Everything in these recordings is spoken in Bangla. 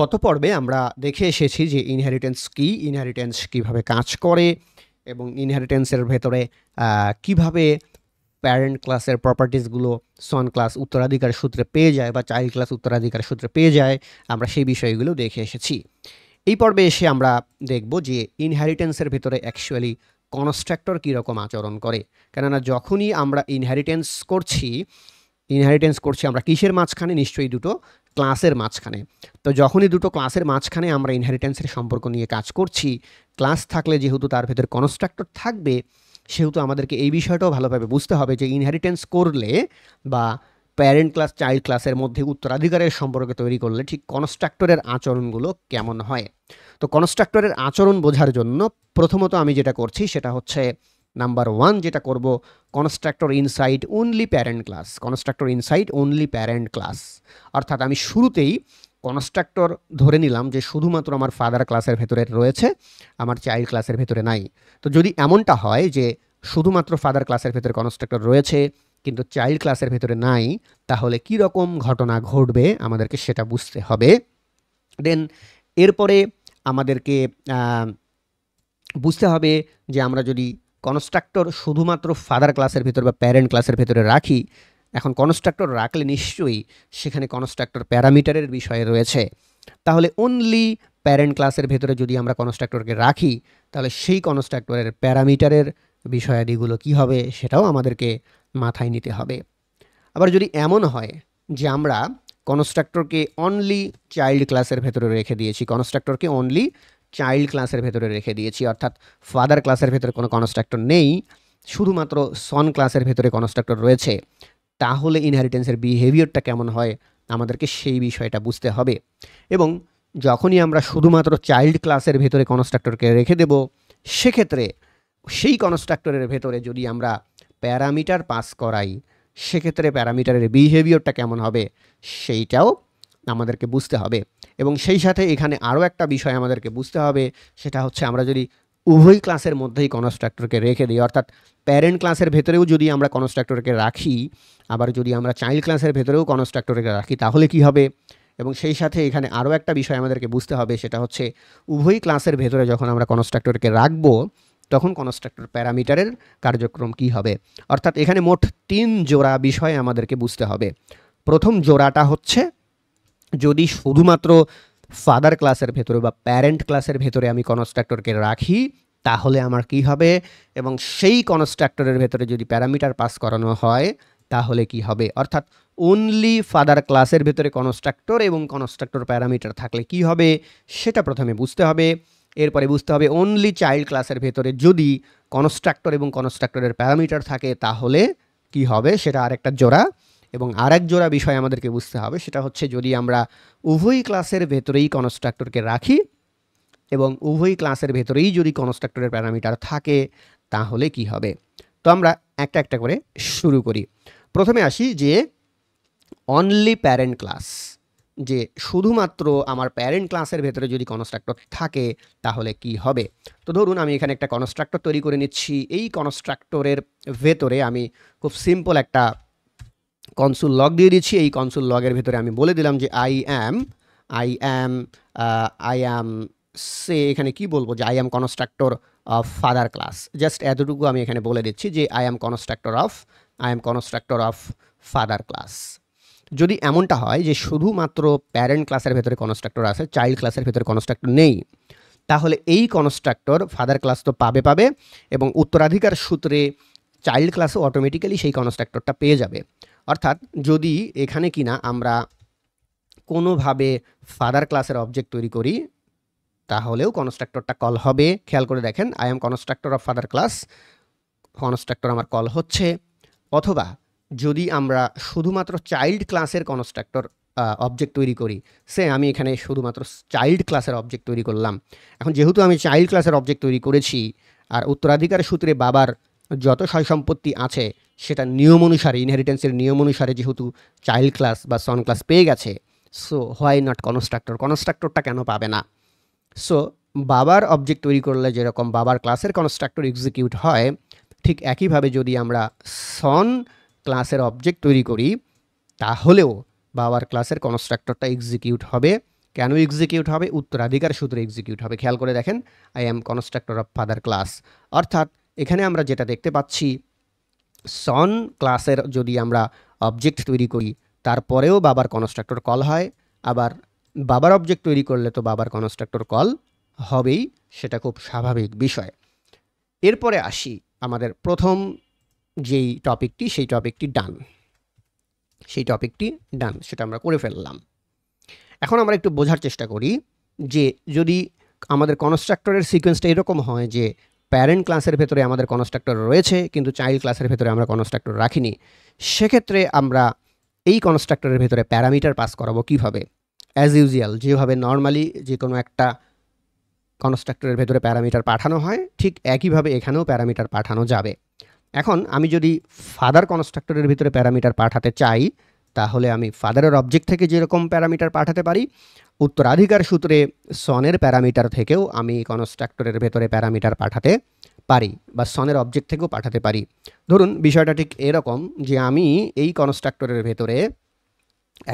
গত পর্বে আমরা দেখে এসেছি যে ইনহেরিটেন্স কি ইনহেরিটেন্স কিভাবে কাজ করে এবং ইনহেরিটেন্সের ভেতরে কিভাবে প্যারেন্ট ক্লাসের প্রপার্টিসগুলো সন ক্লাস উত্তরাধিকার সূত্রে পেয়ে যায় বা চাইল্ড ক্লাস উত্তরাধিকার সূত্রে পেয়ে যায় আমরা সেই বিষয়গুলো দেখে এসেছি এই পর্বে এসে আমরা দেখব যে ইনহেরিটেন্সের ভেতরে অ্যাকচুয়ালি কনস্ট্রাক্টর কীরকম আচরণ করে কেননা যখনই আমরা ইনহেরিটেন্স করছি ইনহেরিটেন্স করছি আমরা কিসের মাঝখানে নিশ্চয়ই দুটো ক্লাসের মাঝখানে তো যখনই দুটো ক্লাসের মাঝখানে আমরা ইনহেরিটেন্সের সম্পর্ক নিয়ে কাজ করছি ক্লাস থাকলে যেহেতু তার ভেতর কনস্ট্রাক্টর থাকবে সেহেতু আমাদেরকে এই বিষয়টাও ভালোভাবে বুঝতে হবে যে ইনহেরিটেন্স করলে বা প্যারেন্ট ক্লাস চাইল্ড ক্লাসের মধ্যে উত্তরাধিকারের সম্পর্কে তৈরি করলে ঠিক কনস্ট্রাক্টরের আচরণগুলো কেমন হয় তো কনস্ট্রাক্টরের আচরণ বোঝার জন্য প্রথমত আমি যেটা করছি সেটা হচ্ছে নাম্বার ওয়ান যেটা করব constructor inside only parent class constructor inside only parent class অর্থাৎ আমি শুরুতেই কনস্ট্রাক্টর ধরে নিলাম যে শুধুমাত্র আমার ফাদার ক্লাসের ভেতরে রয়েছে আমার চাইল্ড ক্লাসের ভেতরে নাই তো যদি এমনটা হয় যে শুধুমাত্র ফাদার ক্লাসের ভেতরে কনস্ট্রাক্টর রয়েছে কিন্তু চাইল্ড ক্লাসের ভেতরে নাই তাহলে কি রকম ঘটনা ঘটবে আমাদেরকে সেটা বুঝতে হবে দেন এরপরে আমাদেরকে বুঝতে হবে যে আমরা যদি কনস্ট্রাক্টর শুধুমাত্র ফাদার ক্লাসের ভেতর বা প্যারেন্ট ক্লাসের ভেতরে রাখি এখন কনস্ট্রাক্টর রাখলে নিশ্চয়ই সেখানে কনস্ট্রাক্টর প্যারামিটারের বিষয় রয়েছে তাহলে অনলি প্যারেন্ট ক্লাসের ভেতরে যদি আমরা কনস্ট্রাক্টরকে রাখি তাহলে সেই কনস্ট্রাক্টরের প্যারামিটারের বিষয়াদিগুলো কি হবে সেটাও আমাদেরকে মাথায় নিতে হবে আবার যদি এমন হয় যে আমরা কনস্ট্রাক্টরকে অনলি চাইল্ড ক্লাসের ভেতরে রেখে দিয়েছি কনস্ট্রাক্টরকে অনলি চাইল্ড ক্লাসের ভেতরে রেখে দিয়েছি অর্থাৎ ফাদার ক্লাসের ভেতরে কোনো কনস্ট্রাক্টর নেই শুধুমাত্র সন ক্লাসের ভেতরে কনস্ট্রাক্টর রয়েছে তাহলে ইনহারিটেন্সের বিহেভিয়ারটা কেমন হয় আমাদেরকে সেই বিষয়টা বুঝতে হবে এবং যখনই আমরা শুধুমাত্র চাইল্ড ক্লাসের ভেতরে কনস্ট্রাক্টরকে রেখে দেব সেক্ষেত্রে সেই কনস্ট্রাক্টরের ভেতরে যদি আমরা প্যারামিটার পাস করাই সেক্ষেত্রে প্যারামিটারের বিহেভিয়ারটা কেমন হবে সেইটাও আমাদেরকে বুঝতে হবে এবং সেই সাথে এখানে আরও একটা বিষয় আমাদেরকে বুঝতে হবে সেটা হচ্ছে আমরা যদি উভয় ক্লাসের মধ্যেই কনস্ট্রাক্টরকে রেখে দিই অর্থাৎ প্যারেন্ট ক্লাসের ভেতরেও যদি আমরা কনস্ট্রাক্টরকে রাখি আবার যদি আমরা চাইল্ড ক্লাসের ভেতরেও কনস্ট্রাক্টরকে রাখি তাহলে কি হবে এবং সেই সাথে এখানে আরও একটা বিষয় আমাদেরকে বুঝতে হবে সেটা হচ্ছে উভয় ক্লাসের ভেতরে যখন আমরা কনস্ট্রাক্টরকে রাখবো তখন কনস্ট্রাক্টর প্যারামিটারের কার্যক্রম কি হবে অর্থাৎ এখানে মোট তিন জোড়া বিষয় আমাদেরকে বুঝতে হবে প্রথম জোড়াটা হচ্ছে যদি শুধুমাত্র ফাদার ক্লাসের ভেতরে বা প্যারেন্ট ক্লাসের ভেতরে আমি কনস্ট্রাক্টরকে রাখি তাহলে আমার কি হবে এবং সেই কনস্ট্রাক্টরের ভেতরে যদি প্যারামিটার পাস করানো হয় তাহলে কি হবে অর্থাৎ অনলি ফাদার ক্লাসের ভেতরে কনস্ট্রাক্টর এবং কনস্ট্রাক্টর প্যারামিটার থাকলে কি হবে সেটা প্রথমে বুঝতে হবে এরপরে বুঝতে হবে অনলি চাইল্ড ক্লাসের ভেতরে যদি কনস্ট্রাক্টর এবং কনস্ট্রাক্টরের প্যারামিটার থাকে তাহলে কি হবে সেটা আরেকটা জোড়া এবং আর এক জোড়া বিষয় আমাদেরকে বুঝতে হবে সেটা হচ্ছে যদি আমরা উভয় ক্লাসের ভেতরেই কনস্ট্রাক্টরকে রাখি এবং উভয় ক্লাসের ভেতরেই যদি কনস্ট্রাক্টরের প্যারামিটার থাকে তাহলে কি হবে তো আমরা একটা একটা করে শুরু করি প্রথমে আসি যে অনলি প্যারেন্ট ক্লাস যে শুধুমাত্র আমার প্যারেন্ট ক্লাসের ভেতরে যদি কনস্ট্রাক্টর থাকে তাহলে কি হবে তো ধরুন আমি এখানে একটা কনস্ট্রাক্টর তৈরি করে নিচ্ছি এই কনস্ট্রাক্টরের ভেতরে আমি খুব সিম্পল একটা কনসুল লগ দিয়ে দিচ্ছি এই কনসুল লগের ভিতরে আমি বলে দিলাম যে I am I am I am সে এখানে কি বলবো যে I am constructor of father class just এতটুকু আমি এখানে বলে দিচ্ছি যে I am constructor of I am constructor of father class যদি এমনটা হয় যে শুধুমাত্র প্যারেন্ট ক্লাসের ভেতরে কনস্ট্রাক্টর আছে চাইল্ড ক্লাসের ভেতরে কনস্ট্রাক্টর নেই তাহলে এই কনস্ট্রাক্টর ফাদার ক্লাস তো পাবে পাবে এবং উত্তরাধিকার সূত্রে চাইল্ড ক্লাসও অটোমেটিক্যালি সেই কনস্ট্রাক্টরটা পেয়ে যাবে অর্থাৎ যদি এখানে কিনা আমরা কোনোভাবে ফাদার ক্লাসের অবজেক্ট তৈরি করি তাহলেও কনস্ট্রাক্টরটা কল হবে খেয়াল করে দেখেন I am constructor of father class constructor আমার কল হচ্ছে অথবা যদি আমরা শুধুমাত্র চাইল্ড ক্লাসের কনস্ট্রাক্টর অবজেক্ট তৈরি করি সে আমি এখানে শুধুমাত্র চাইল্ড ক্লাসের অবজেক্ট তৈরি করলাম এখন যেহেতু আমি চাইল্ড ক্লাসের অবজেক্ট তৈরি করেছি আর উত্তরাধিকার সূত্রে বাবার যত সয় সম্পত্তি আছে সেটা নিয়ম অনুসারে ইনহেরিটেন্সের নিয়ম অনুসারে যেহেতু চাইল্ড ক্লাস বা সন ক্লাস পেয়ে গেছে সো হোয়াই নট কনস্ট্রাক্টর কনস্ট্রাক্টরটা কেন পাবে না সো বাবার অবজেক্ট তৈরি করলে যেরকম বাবার ক্লাসের কনস্ট্রাক্টর এক্সিকিউট হয় ঠিক একইভাবে যদি আমরা সন ক্লাসের অবজেক্ট তৈরি করি তাহলেও বাবার ক্লাসের কনস্ট্রাক্টরটা এক্সিকিউট হবে কেন এক্সিকিউট হবে উত্তরাধিকার সূত্রে এক্সিকিউট হবে খেয়াল করে দেখেন I am constructor of father class অর্থাৎ এখানে আমরা যেটা দেখতে পাচ্ছি সন ক্লাসের যদি আমরা অবজেক্ট তৈরি করি তারপরেও বাবার কনস্ট্রাক্টর কল হয় আবার বাবার অবজেক্ট তৈরি করলে তো বাবার কনস্ট্রাক্টর কল হবেই সেটা খুব স্বাভাবিক বিষয় এরপরে আসি আমাদের প্রথম যেই টপিকটি সেই টপিকটি ডান সেই টপিকটি ডান সেটা আমরা করে ফেললাম এখন আমরা একটু বোঝার চেষ্টা করি যে যদি আমাদের কনস্ট্রাক্টরের সিকোয়েন্সটা এরকম হয় যে প্যারেন্ট ক্লাসের ভেতরে আমাদের কনস্ট্রাক্টর রয়েছে কিন্তু চাইল্ড ক্লাসের ভেতরে আমরা কনস্ট্রাক্টর রাখিনি সেক্ষেত্রে আমরা এই কনস্ট্রাক্টরের ভেতরে প্যারামিটার পাস করাবো কিভাবে অ্যাজ ইউজুয়াল যেভাবে নর্মালি যে কোনো একটা কনস্ট্রাক্টরের ভেতরে প্যারামিটার পাঠানো হয় ঠিক একইভাবে এখানেও প্যারামিটার পাঠানো যাবে এখন আমি যদি ফাদার কনস্ট্রাক্টরের ভিতরে প্যারামিটার পাঠাতে চাই তাহলে আমি ফাদারের অবজেক্ট থেকে যেরকম প্যারামিটার পাঠাতে পারি উত্তরাধিকার সূত্রে সনের প্যারামিটার থেকেও আমি কনস্ট্রাক্টরের ভেতরে প্যারামিটার পাঠাতে পারি বা সনের অবজেক্ট থেকেও পাঠাতে পারি ধরুন বিষয়টা ঠিক এরকম যে আমি এই কনস্ট্রাক্টরের ভেতরে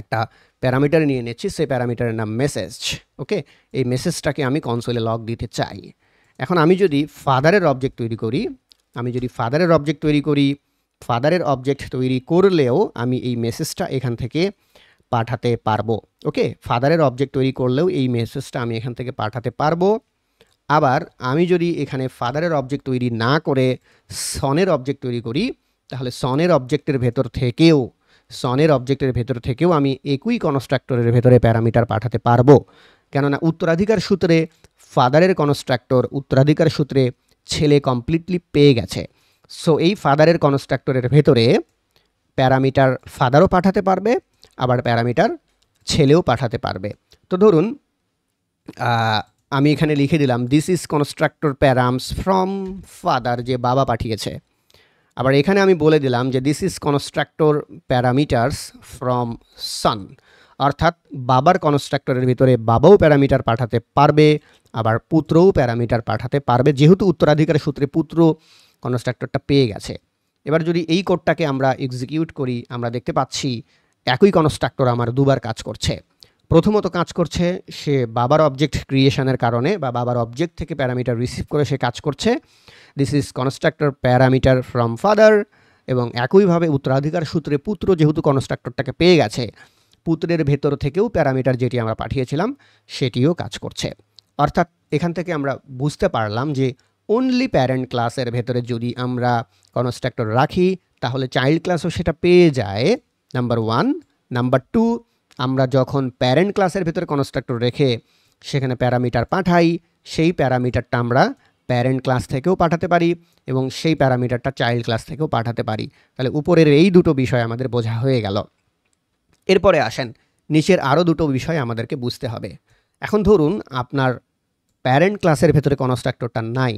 একটা প্যারামিটার নিয়ে নিচ্ছি সেই প্যারামিটারের নাম মেসেজ ওকে এই মেসেজটাকে আমি কনসোলে লগ দিতে চাই এখন আমি যদি ফাদারের অবজেক্ট তৈরি করি আমি যদি ফাদারের অবজেক্ট তৈরি করি ফাদারের অবজেক্ট তৈরি করলেও আমি এই মেসেজটা এখান থেকে পাঠাতে পারবো ওকে ফাদারের অবজেক্ট তৈরি করলেও এই মেসেজটা আমি এখান থেকে পাঠাতে পারবো আবার আমি যদি এখানে ফাদারের অবজেক্ট তৈরি না করে সনের অবজেক্ট তৈরি করি তাহলে সনের অবজেক্টের ভেতর থেকেও সনের অবজেক্টের ভেতর থেকেও আমি একই কনস্ট্রাক্টরের ভেতরে প্যারামিটার পাঠাতে পারবো কেননা উত্তরাধিকার সূত্রে ফাদারের কনস্ট্রাক্টর উত্তরাধিকার সূত্রে ছেলে কমপ্লিটলি পেয়ে গেছে সো এই ফাদারের কনস্ট্রাক্টরের ভেতরে প্যারামিটার ফাদারও পাঠাতে পারবে আবার প্যারামিটার ছেলেও পাঠাতে পারবে তো ধরুন আমি এখানে লিখে দিলাম this is constructor params from father যে বাবা পাঠিয়েছে আবার এখানে আমি বলে দিলাম যে this is constructor parameters from son অর্থাৎ বাবার কনস্ট্রাক্টরের ভিতরে বাবাও প্যারামিটার পাঠাতে পারবে আবার পুত্রও প্যারামিটার পাঠাতে পারবে যেহেতু উত্তরাধিকার সূত্রে পুত্র কনস্ট্রাক্টরটা পেয়ে গেছে এবার যদি এই কোডটাকে আমরা এক্সিকিউট করি আমরা দেখতে পাচ্ছি একই কনস্ট্রাক্টর আমার দুবার কাজ করছে প্রথমত কাজ করছে সে বাবার অবজেক্ট ক্রিয়েশনের কারণে বা বাবার অবজেক্ট থেকে প্যারামিটার রিসিভ করে সে কাজ করছে this is constructor parameter from father এবং একইভাবে উত্তরাধিকার সূত্রে পুত্র যেহেতু কনস্ট্রাক্টরটাকে পেয়ে গেছে পুত্রের ভেতর থেকেও প্যারামিটার যেটি আমরা পাঠিয়েছিলাম সেটিও কাজ করছে অর্থাৎ এখান থেকে আমরা বুঝতে পারলাম যে অনলি প্যারেন্ট ক্লাসের ভেতরে যদি আমরা কনস্ট্রাক্টর রাখি তাহলে চাইল্ড ক্লাসও সেটা পেয়ে যায় নাম্বার ওয়ান নাম্বার টু আমরা যখন প্যারেন্ট ক্লাসের ভিতরে কনস্ট্রাক্টর রেখে সেখানে প্যারামিটার পাঠাই সেই প্যারামিটারটা আমরা প্যারেন্ট ক্লাস থেকেও পাঠাতে পারি এবং সেই প্যারামিটারটা চাইল্ড ক্লাস থেকেও পাঠাতে পারি তাহলে উপরের এই দুটো বিষয় আমাদের বোঝা হয়ে গেল এরপরে আসেন নিচের আরও দুটো বিষয় আমাদেরকে বুঝতে হবে এখন ধরুন আপনার প্যারেন্ট ক্লাসের ভেতরে কনস্ট্রাক্টরটা নাই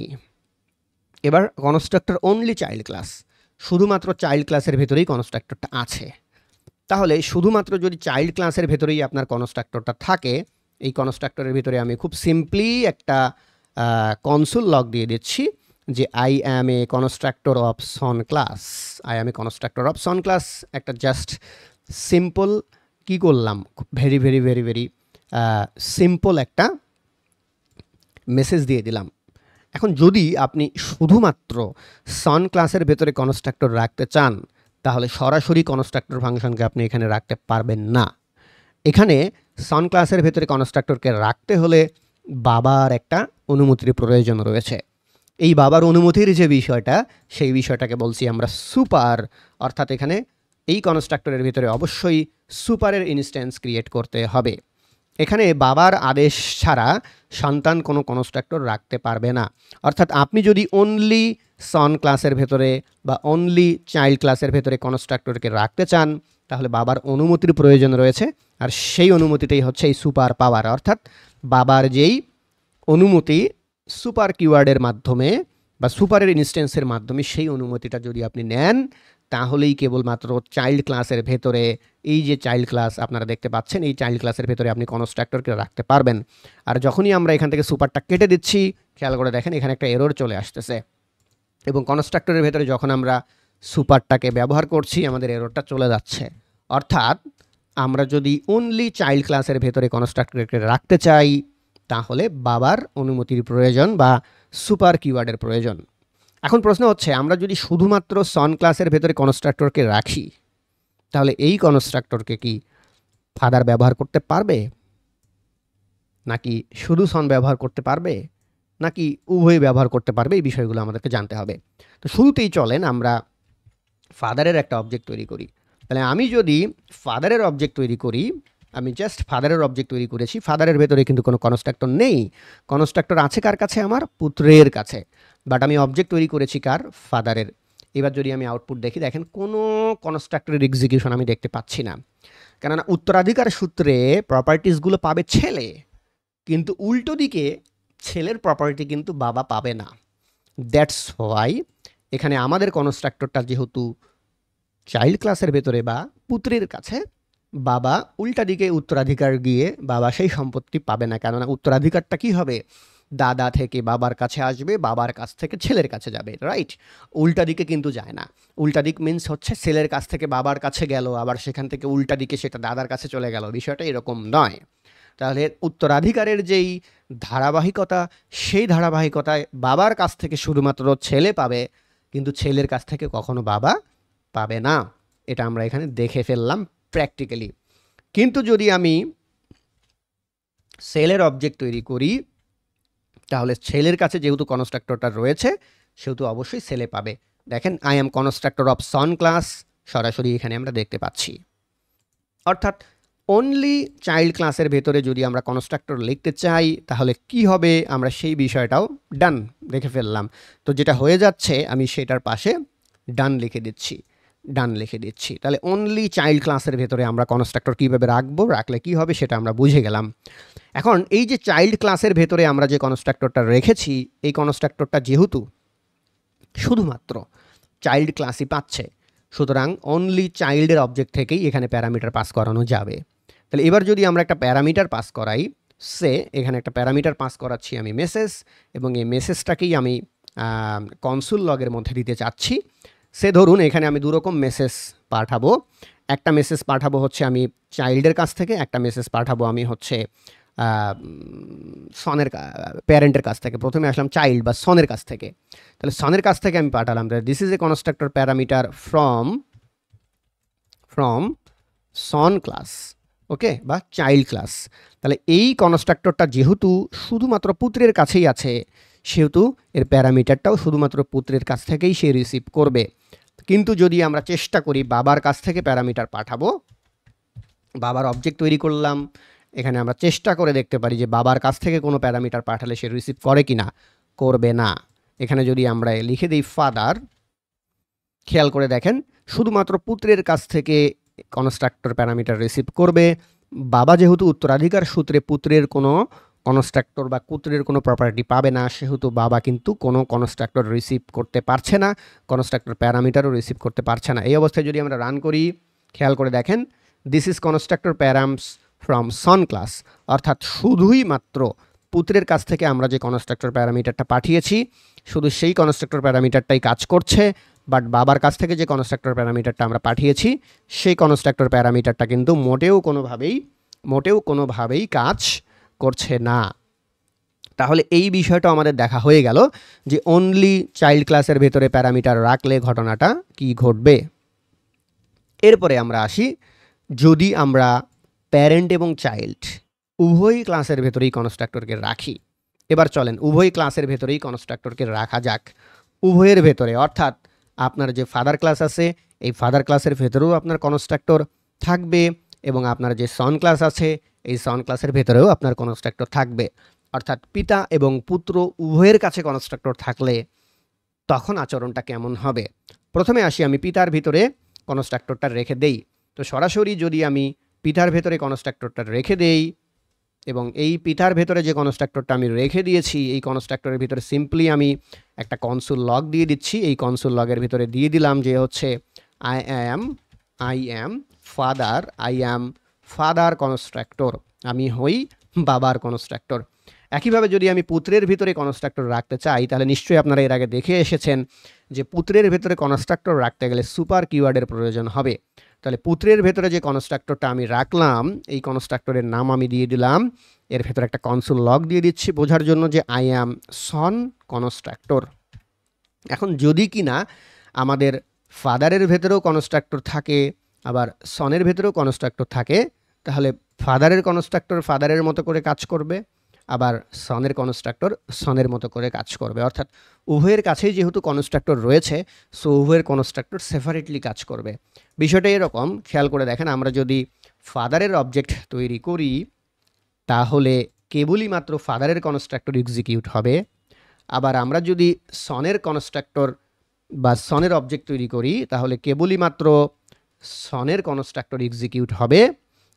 এবার কনস্ট্রাক্টর অনলি চাইল্ড ক্লাস শুধুমাত্র চাইল্ড ক্লাসের ভেতরেই কনস্ট্রাক্টরটা আছে তাহলে শুধুমাত্র যদি চাইল্ড ক্লাসের ভেতরেই আপনার কনস্ট্রাক্টরটা থাকে এই কনস্ট্রাক্টরের ভিতরে আমি খুব সিম্পলি একটা কনসোল লগ দিয়ে দিচ্ছি যে I am a constructor of son class I am a constructor of son class একটা জাস্ট সিম্পল কি করলাম very very very very simple একটা মেসেজ দিয়ে দিলাম এখন যদি আপনি শুধুমাত্র সন ক্লাসের ভেতরে কনস্ট্রাক্টর রাখতে চান তাহলে সরাসরি কনস্ট্রাক্টর ফাংশনকে আপনি এখানে রাখতে পারবেন না এখানে সানক্লাসের ক্লাসের ভেতরে কনস্ট্রাক্টরকে রাখতে হলে বাবার একটা অনুমতির প্রয়োজন রয়েছে এই বাবার অনুমতির যে বিষয়টা সেই বিষয়টাকে বলছি আমরা সুপার অর্থাৎ এখানে এই কনস্ট্রাক্টরের ভিতরে অবশ্যই সুপারের ইনস্ট্যান্স ক্রিয়েট করতে হবে এখানে বাবার আদেশ ছাড়া সন্তান কোনো কনস্ট্রাক্টর রাখতে পারবে না অর্থাৎ আপনি যদি অনলি সন ক্লাসের ভেতরে বা অনলি চাইল্ড ক্লাসের ভেতরে কনস্ট্রাক্টরকে রাখতে চান তাহলে বাবার অনুমতির প্রয়োজন রয়েছে আর সেই অনুমতিটাই হচ্ছে এই সুপার পাওয়ার অর্থাৎ বাবার যেই অনুমতি সুপার কিওয়ার্ডের মাধ্যমে বা সুপারের ইনস্টেন্সের মাধ্যমে সেই অনুমতিটা যদি আপনি নেন তাহলেই কেবলমাত্র চাইল্ড ক্লাসের ভেতরে এই যে চাইল্ড ক্লাস আপনারা দেখতে পাচ্ছেন এই চাইল্ড ক্লাসের ভেতরে আপনি কনস্ট্রাক্টরকে রাখতে পারবেন আর যখনই আমরা এখান থেকে সুপারটা কেটে দিচ্ছি খেয়াল করে দেখেন এখানে একটা এরর চলে আসতেছে এবং কনস্ট্রাক্টরের ভেতরে যখন আমরা সুপারটাকে ব্যবহার করছি আমাদের এরোরটা চলে যাচ্ছে অর্থাৎ আমরা যদি অনলি চাইল্ড ক্লাসের ভেতরে কনস্ট্রাক্টরকে রাখতে চাই তাহলে বাবার অনুমতির প্রয়োজন বা সুপার কিওয়ার্ডের প্রয়োজন এখন প্রশ্ন হচ্ছে আমরা যদি শুধুমাত্র সন ক্লাসের ভেতরে কনস্ট্রাক্টরকে রাখি তাহলে এই কনস্ট্রাক্টরকে কি ফাদার ব্যবহার করতে পারবে নাকি শুধু সন ব্যবহার করতে পারবে নাকি উভয় ব্যবহার করতে পারবে এই বিষয়গুলো আমাদেরকে জানতে হবে তো শুরুতেই চলেন আমরা ফাদারের একটা অবজেক্ট তৈরি করি তাহলে আমি যদি ফাদারের অবজেক্ট তৈরি করি আমি জাস্ট ফাদারের অবজেক্ট তৈরি করেছি ফাদারের ভেতরে কিন্তু কোনো কনস্ট্রাক্টর নেই কনস্ট্রাক্টর আছে কার কাছে আমার পুত্রের কাছে বাট আমি অবজেক্ট তৈরি করেছি কার ফাদারের এবার যদি আমি আউটপুট দেখি দেখেন কোনো কনস্ট্রাক্টরের এক্সিকিউশন আমি দেখতে পাচ্ছি না কেননা উত্তরাধিকার সূত্রে প্রপার্টিসগুলো পাবে ছেলে কিন্তু উল্টো দিকে ছেলের প্রপার্টি কিন্তু বাবা পাবে না দ্যাটস হোয়াই এখানে আমাদের কনস্ট্রাক্টরটা যেহেতু চাইল্ড ক্লাসের ভেতরে বা পুত্রের কাছে বাবা উল্টা দিকে উত্তরাধিকার গিয়ে বাবা সেই সম্পত্তি পাবে না কেননা উত্তরাধিকারটা কি হবে দাদা থেকে বাবার কাছে আসবে বাবার কাছ থেকে ছেলের কাছে যাবে রাইট উল্টা দিকে কিন্তু যায় না উল্টা দিক মিন্স হচ্ছে ছেলের কাছ থেকে বাবার কাছে গেল আবার সেখান থেকে উল্টা দিকে সেটা দাদার কাছে চলে গেল বিষয়টা এরকম নয় তাহলে উত্তরাধিকারের যেই ধারাবাহিকতা সেই ধারাবাহিকতায় বাবার কাছ থেকে শুধুমাত্র ছেলে পাবে কিন্তু ছেলের কাছ থেকে কখনো বাবা পাবে না এটা আমরা এখানে দেখে ফেললাম প্র্যাকটিক্যালি কিন্তু যদি আমি সেলের অবজেক্ট তৈরি করি তাহলে ছেলের কাছে যেহেতু কনস্ট্রাক্টরটা রয়েছে সেহেতু অবশ্যই ছেলে পাবে দেখেন I am constructor of son class সরাসরি এখানে আমরা দেখতে পাচ্ছি অর্থাৎ অনলি চাইল্ড ক্লাসের ভেতরে যদি আমরা কনস্ট্রাক্টর লিখতে চাই তাহলে কি হবে আমরা সেই বিষয়টাও ডান রেখে ফেললাম তো যেটা হয়ে যাচ্ছে আমি সেটার পাশে ডান লিখে দিচ্ছি ডান লিখে দিচ্ছি তাহলে অনলি চাইল্ড ক্লাসের ভেতরে আমরা কনস্ট্রাক্টর কীভাবে রাখবো রাখলে কি হবে সেটা আমরা বুঝে গেলাম এখন এই যে চাইল্ড ক্লাসের ভেতরে আমরা যে কনস্ট্রাক্টরটা রেখেছি এই কনস্ট্রাক্টরটা যেহেতু শুধুমাত্র চাইল্ড ক্লাসই পাচ্ছে সুতরাং অনলি চাইল্ডের অবজেক্ট থেকেই এখানে প্যারামিটার পাস করানো যাবে তাহলে এবার যদি আমরা একটা প্যারামিটার পাস করাই সে এখানে একটা প্যারামিটার পাস করাচ্ছি আমি মেসেজ এবং এই মেসেজটাকেই আমি কনসুল লগের মধ্যে দিতে চাচ্ছি সে ধরুন এখানে আমি দুরকম মেসেজ পাঠাবো একটা মেসেজ পাঠাবো হচ্ছে আমি চাইল্ডের কাছ থেকে একটা মেসেজ পাঠাবো আমি হচ্ছে সনের প্যারেন্টের কাছ থেকে প্রথমে আসলাম চাইল্ড বা সনের কাছ থেকে তাহলে সনের কাছ থেকে আমি পাঠালাম this is a constructor parameter from from son class okay বা চাইল্ড ক্লাস তাহলে এই কনস্ট্রাক্টরটা যেহেতু শুধুমাত্র পুত্রের কাছেই আছে সেহেতু এর প্যারামিটারটাও শুধুমাত্র পুত্রের কাছ থেকেই সে রিসিভ করবে কিন্তু যদি আমরা চেষ্টা করি বাবার কাছ থেকে প্যারামিটার পাঠাবো বাবার অবজেক্ট তৈরি করলাম এখানে আমরা চেষ্টা করে দেখতে পারি যে বাবার কাছ থেকে কোনো প্যারামিটার পাঠালে সে রিসিভ করে কি না করবে না এখানে যদি আমরা লিখে দিই ফাদার খেয়াল করে দেখেন শুধুমাত্র পুত্রের কাছ থেকে কনস্ট্রাক্টর প্যারামিটার রিসিভ করবে বাবা যেহেতু উত্তরাধিকার সূত্রে পুত্রের কোনো কনস্ট্রাক্টর বা পুত্রের কোনো প্রপার্টি পাবে না সেহেতু বাবা কিন্তু কোনো কনস্ট্রাক্টর রিসিভ করতে পারছে না কনস্ট্রাক্টর প্যারামিটারও রিসিভ করতে পারছে না এই অবস্থায় যদি আমরা রান করি খেয়াল করে দেখেন this is constructor params from son class অর্থাৎ শুধুই মাত্র পুত্রের কাছ থেকে আমরা যে কনস্ট্রাক্টর প্যারামিটারটা পাঠিয়েছি শুধু সেই কনস্ট্রাক্টর প্যারামিটারটাই কাজ করছে বাট বাবার কাছ থেকে যে কনস্ট্রাক্টর প্যারামিটারটা আমরা পাঠিয়েছি সেই কনস্ট্রাক্টর প্যারামিটারটা কিন্তু মোটেও কোনোভাবেই মোটেও কোনোভাবেই কাজ করছে না তাহলে এই বিষয়টা আমাদের দেখা হয়ে গেল যে অনলি চাইল্ড ক্লাসের ভেতরে প্যারামিটার রাখলে ঘটনাটা কি ঘটবে এরপরে আমরা আসি যদি আমরা প্যারেন্ট এবং চাইল্ড উভয় ক্লাসের ভেতরেই কনস্ট্রাক্টরকে রাখি এবার চলেন উভয় ক্লাসের ভেতরেই কনস্ট্রাক্টরকে রাখা যাক উভয়ের ভেতরে অর্থাৎ আপনার যে ফাদার ক্লাস আছে এই ফাদার ক্লাসের ভেতরেও আপনার কনস্ট্রাক্টর থাকবে এবং আপনার যে সন ক্লাস আছে এই সন ক্লাসের ভেতরেও আপনার কনস্ট্রাক্টর থাকবে অর্থাৎ পিতা এবং পুত্র উভয়ের কাছে কনস্ট্রাক্টর থাকলে তখন আচরণটা কেমন হবে প্রথমে আসি আমি পিতার ভিতরে কনস্ট্রাক্টরটা রেখে দেই তো সরাসরি যদি আমি পিতার ভেতরে কনস্ট্রাক্টরটা রেখে দেই এবং এই পিঠার ভেতরে যে কনস্ট্রাক্টরটা আমি রেখে দিয়েছি এই কনস্ট্রাক্টরের ভিতরে সিম্পলি আমি একটা কনসুল লগ দিয়ে দিচ্ছি এই কনসুল লগের ভিতরে দিয়ে দিলাম যে হচ্ছে I am I am father I am father constructor আমি হই বাবার কনস্ট্রাক্টর একইভাবে যদি আমি পুত্রের ভিতরে কনস্ট্রাক্টর রাখতে চাই তাহলে নিশ্চয়ই আপনারা এর আগে দেখে এসেছেন যে পুত্রের ভিতরে কনস্ট্রাক্টর রাখতে গেলে সুপার কিওয়ার্ডের প্রয়োজন হবে তাহলে পুত্রের ভেতরে যে কনস্ট্রাক্টরটা আমি রাখলাম এই কনস্ট্রাক্টরের নাম আমি দিয়ে দিলাম এর ভেতরে একটা কনসুল লগ দিয়ে দিচ্ছি বোঝার জন্য যে আই অ্যাম সন কনস্ট্রাক্টর এখন যদি কি না আমাদের ফাদারের ভেতরেও কনস্ট্রাক্টর থাকে আবার সনের ভেতরেও কনস্ট্রাক্টর থাকে তাহলে ফাদারের কনস্ট্রাক্টর ফাদারের মতো করে কাজ করবে আবার সনের কনস্ট্রাক্টর সনের মতো করে কাজ করবে অর্থাৎ উভয়ের কাছেই যেহেতু কনস্ট্রাক্টর রয়েছে সো উভয়ের কনস্ট্রাক্টর সেপারেটলি কাজ করবে বিষয়টা এরকম খেয়াল করে দেখেন আমরা যদি ফাদারের অবজেক্ট তৈরি করি তাহলে কেবলই মাত্র ফাদারের কনস্ট্রাক্টর এক্সিকিউট হবে আবার আমরা যদি সনের কনস্ট্রাক্টর বা সনের অবজেক্ট তৈরি করি তাহলে কেবলই মাত্র সনের কনস্ট্রাক্টর এক্সিকিউট হবে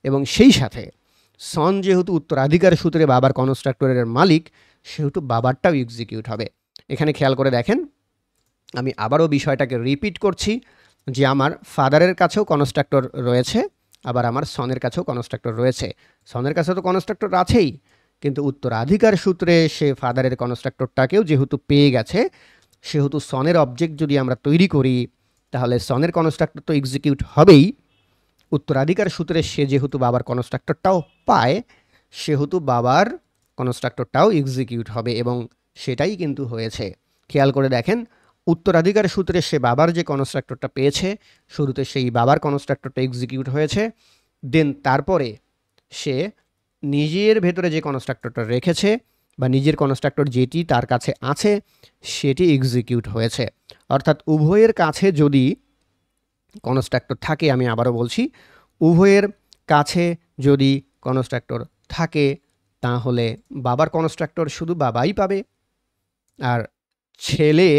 এবং সেই সাথে সন যেহেতু উত্তরাধিকার সূত্রে বাবার কনস্ট্রাক্টরের মালিক সেহেতু বাবারটাও এক্সিকিউট হবে এখানে খেয়াল করে দেখেন আমি আবারও বিষয়টাকে রিপিট করছি যে আমার ফাদারের কাছেও কনস্ট্রাক্টর রয়েছে আবার আমার সনের কাছেও কনস্ট্রাক্টর রয়েছে সনের কাছে তো কনস্ট্রাক্টর আছেই কিন্তু উত্তরাধিকার সূত্রে সে ফাদারের কনস্ট্রাক্টরটাকেও যেহেতু পেয়ে গেছে সেহেতু সনের অবজেক্ট যদি আমরা তৈরি করি তাহলে সনের কনস্ট্রাক্টর তো এক্সিকিউট হবেই উত্তরাধিকার সূত্রে সে যেহেতু বাবার কনস্ট্রাক্টরটাও পায় সেহেতু বাবার কনস্ট্রাক্টরটাও এক্সিকিউট হবে এবং সেটাই কিন্তু হয়েছে খেয়াল করে দেখেন উত্তরাধিকার সূত্রে সে বাবার যে কনস্ট্রাক্টরটা পেয়েছে শুরুতে সেই বাবার কনস্ট্রাক্টরটা এক্সিকিউট হয়েছে দেন তারপরে সে নিজের ভেতরে যে কনস্ট্রাক্টরটা রেখেছে বা নিজের কনস্ট্রাক্টর যেটি তার কাছে আছে সেটি এক্সিকিউট হয়েছে অর্থাৎ উভয়ের কাছে যদি কনস্ট্রাক্টর থাকে আমি আবারও বলছি উভয়ের কাছে যদি কনস্ট্রাক্টর থাকে তাহলে বাবার কনস্ট্রাক্টর শুধু বাবাই পাবে আর ছেলে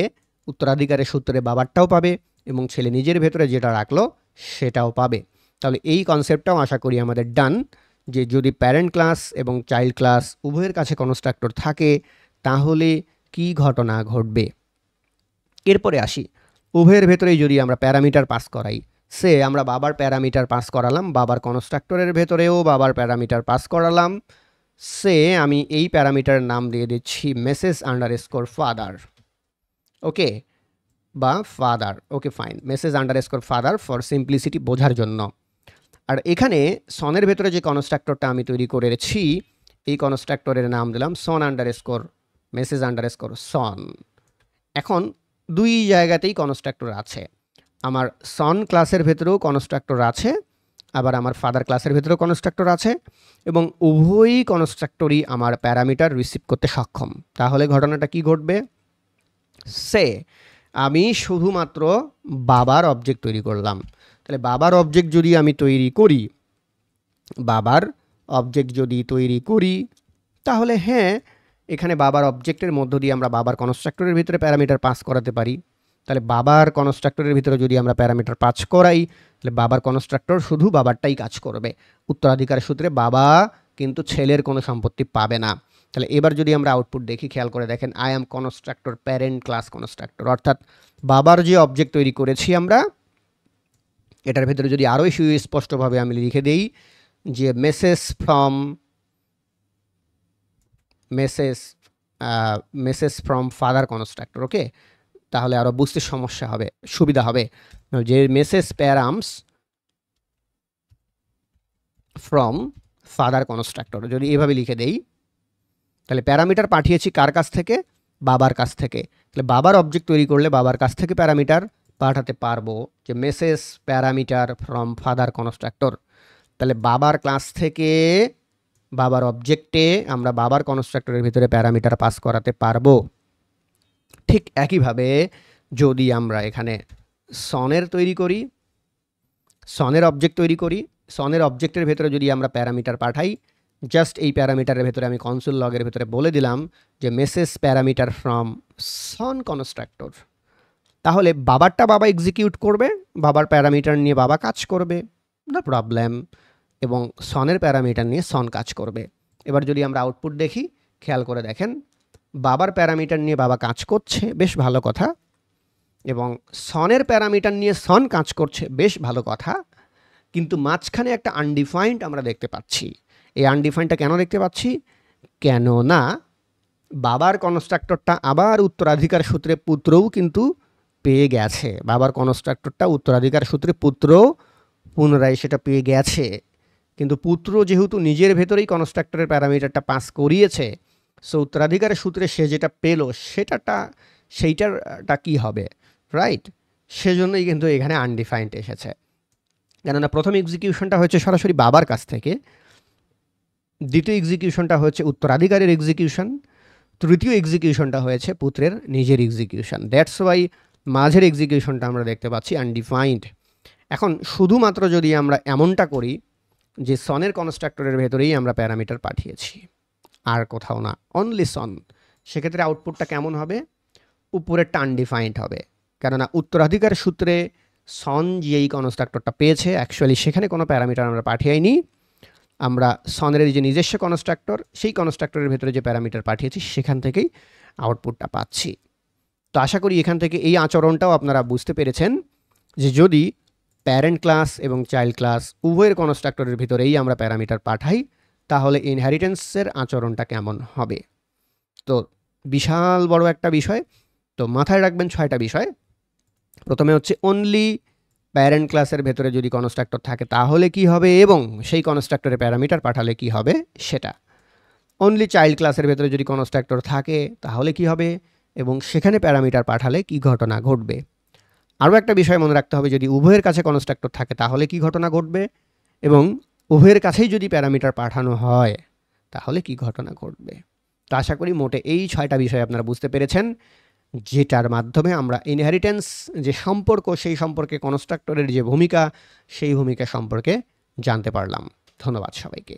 উত্তরাধিকারের সূত্রে বাবারটাও পাবে এবং ছেলে নিজের ভেতরে যেটা রাখলো সেটাও পাবে তাহলে এই কনসেপ্টটাও আশা করি আমাদের ডান যে যদি প্যারেন্ট ক্লাস এবং চাইল্ড ক্লাস উভয়ের কাছে কনস্ট্রাক্টর থাকে তাহলে কি ঘটনা ঘটবে এরপরে আসি উভয়ের ভেতরেই যদি আমরা প্যারামিটার পাস করাই সে আমরা বাবার প্যারামিটার পাস করালাম বাবার কনস্ট্রাক্টরের ভেতরেও বাবার প্যারামিটার পাস করালাম সে আমি এই প্যারামিটার নাম দিয়ে দিচ্ছি message underscore father okay বা father okay fine message underscore father for simplicity বোঝার জন্য আর এখানে সনের ভেতরে যে কনস্ট্রাক্টরটা আমি তৈরি করেছি এই কনস্ট্রাক্টরের নাম দিলাম son underscore message underscore son এখন দুই জায়গাতেই কনস্ট্রাক্টর আছে আমার সন ক্লাসের ভেতরেও কনস্ট্রাক্টর আছে আবার আমার ফাদার ক্লাসের ভেতরেও কনস্ট্রাক্টর আছে এবং উভয়ই কনস্ট্রাক্টরই আমার প্যারামিটার রিসিভ করতে সক্ষম তাহলে ঘটনাটা কি ঘটবে সে আমি শুধুমাত্র বাবার অবজেক্ট তৈরি করলাম তাহলে বাবার অবজেক্ট যদি আমি তৈরি করি বাবার অবজেক্ট যদি তৈরি করি তাহলে হ্যাঁ এখানে বাবার অবজেক্টের মধ্য দিয়ে আমরা বাবার কনস্ট্রাক্টরের ভিতরে প্যারামিটার পাস করাতে পারি তাহলে বাবার কনস্ট্রাক্টরের ভিতরে যদি আমরা প্যারামিটার পাস করাই তাহলে বাবার কনস্ট্রাক্টর শুধু বাবারটাই কাজ করবে উত্তরাধিকার সূত্রে বাবা কিন্তু ছেলের কোনো সম্পত্তি পাবে না তাহলে এবার যদি আমরা আউটপুট দেখি খেয়াল করে দেখেন I am constructor parent class constructor অর্থাৎ বাবার যে অবজেক্ট তৈরি করেছি আমরা এটার ভেতরে যদি আরও সুস্পষ্টভাবে আমি লিখে দিই যে message from message message from father constructor okay তাহলে আরও বুঝতে সমস্যা হবে সুবিধা হবে যে message params from father constructor যদি এভাবে লিখে দেই তাহলে প্যারামিটার পাঠিয়েছি কার কাছ থেকে বাবার কাছ থেকে তাহলে বাবার অবজেক্ট তৈরি করলে বাবার কাছ থেকে প্যারামিটার পাঠাতে পারবো যে message parameter from father constructor তাহলে বাবার ক্লাস থেকে বাবার অবজেক্টে আমরা বাবার কনস্ট্রাক্টরের ভিতরে প্যারামিটার পাস করাতে পারবো ঠিক একইভাবে যদি আমরা এখানে সনের তৈরি করি সনের অবজেক্ট তৈরি করি সনের অবজেক্টের ভেতরে যদি আমরা প্যারামিটার পাঠাই জাস্ট এই প্যারামিটারের ভেতরে আমি কনসোল লগের ভেতরে বলে দিলাম যে message parameter from son constructor তাহলে বাবারটা বাবা এক্সিকিউট করবে বাবার প্যারামিটার নিয়ে বাবা কাজ করবে না প্রবলেম এবং সনের প্যারামিটার নিয়ে সন কাজ করবে এবার যদি আমরা আউটপুট দেখি খেয়াল করে দেখেন বাবার প্যারামিটার নিয়ে বাবা কাজ করছে বেশ ভালো কথা এবং সনের প্যারামিটার নিয়ে সন কাজ করছে বেশ ভালো কথা কিন্তু মাঝখানে একটা আনডিফাইন্ড আমরা দেখতে পাচ্ছি এই আনডিফাইনটা কেন দেখতে পাচ্ছি কেন না বাবার কনস্ট্রাক্টরটা আবার উত্তরাধিকার সূত্রে পুত্রও কিন্তু পেয়ে গেছে বাবার কনস্ট্রাক্টরটা উত্তরাধিকার সূত্রে পুত্রও পুনরায় সেটা পেয়ে গেছে কিন্তু পুত্র যেহেতু নিজের ভেতরেই কনস্ট্রাক্টরের প্যারামিটারটা পাস করিয়েছে সো উত্তরাধিকার সূত্রে সে যেটা পেল সেটাটা সেইটারটা কি হবে রাইট সেজন্যই কিন্তু এখানে আনডিফাইন্ড এসেছে কেননা প্রথম এক্সিকিউশনটা হয়েছে সরাসরি বাবার কাছ থেকে দ্বিতীয় এক্সিকিউশনটা হয়েছে উত্তরাধিকারের এক্সিকিউশন তৃতীয় এক্সিকিউশনটা হয়েছে পুত্রের নিজের এক্সিকিউশন দ্যাটস ওয়াই মাঝের এক্সিকিউশনটা আমরা দেখতে পাচ্ছি আনডিফাইন্ড এখন শুধুমাত্র যদি আমরা এমনটা করি যে সনের কনস্ট্রাক্টরের ভেতরেই আমরা প্যারামিটার পাঠিয়েছি আর কোথাও না অনলি সন সেক্ষেত্রে আউটপুটটা কেমন হবে উপরেরটা আনডিফাইন্ড হবে কেননা উত্তরাধিকার সূত্রে সন যে এই কনস্ট্রাক্টরটা পেয়েছে অ্যাকচুয়ালি সেখানে কোনো প্যারামিটার আমরা পাঠিয়েইনি আমরা সনের যে নিজস্ব কনস্ট্রাক্টর সেই কনস্ট্রাক্টরের ভেতরে যে প্যারামিটার পাঠিয়েছি সেখান থেকেই আউটপুটটা পাচ্ছি তো আশা করি এখান থেকে এই আচরণটাও আপনারা বুঝতে পেরেছেন যে যদি প্যারেন্ট ক্লাস এবং চাইল্ড ক্লাস উভয়ের কনস্ট্রাক্টরের ভিতরেই আমরা প্যারামিটার পাঠাই তাহলে ইনহেরিটেন্সের আচরণটা কেমন হবে তো বিশাল বড় একটা বিষয় তো মাথায় রাখবেন ছয়টা বিষয় প্রথমে হচ্ছে অনলি প্যারেন্ট ক্লাসের ভেতরে যদি কনস্ট্রাক্টর থাকে তাহলে কি হবে এবং সেই কনস্ট্রাক্টরে প্যারামিটার পাঠালে কি হবে সেটা অনলি চাইল্ড ক্লাসের ভেতরে যদি কনস্ট্রাক্টর থাকে তাহলে কি হবে এবং সেখানে প্যারামিটার পাঠালে কি ঘটনা ঘটবে আরও একটা বিষয় মনে রাখতে হবে যদি উভয়ের কাছে কনস্ট্রাক্টর থাকে তাহলে কি ঘটনা ঘটবে এবং উভয়ের কাছেই যদি প্যারামিটার পাঠানো হয় তাহলে কি ঘটনা ঘটবে তা আশা করি মোটে এই ছয়টা বিষয় আপনারা বুঝতে পেরেছেন যেটার মাধ্যমে আমরা ইনহেরিটেন্স যে সম্পর্ক সেই সম্পর্কে কনস্ট্রাক্টরের যে ভূমিকা সেই ভূমিকা সম্পর্কে জানতে পারলাম ধন্যবাদ সবাইকে